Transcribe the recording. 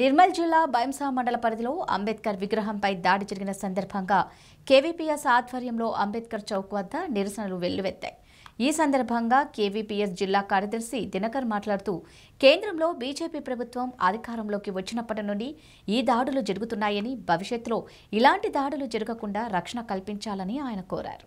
నిర్మల్ జిల్లా బైంసా మండల పరిధిలో అంబేద్కర్ విగ్రహంపై దాడి జరిగిన సందర్భంగా కేవీపీఎస్ ఆధ్వర్యంలో అంబేద్కర్ చౌక్ వద్ద నిరసనలు వెల్లువెత్తాయి ఈ సందర్భంగా కేవీపీఎస్ జిల్లా కార్యదర్శి దినకర్ మాట్లాడుతూ కేంద్రంలో బీజేపీ ప్రభుత్వం అధికారంలోకి వచ్చినప్పటి నుండి ఈ దాడులు జరుగుతున్నాయని భవిష్యత్తులో ఇలాంటి దాడులు జరగకుండా రక్షణ కల్పించాలని ఆయన కోరారు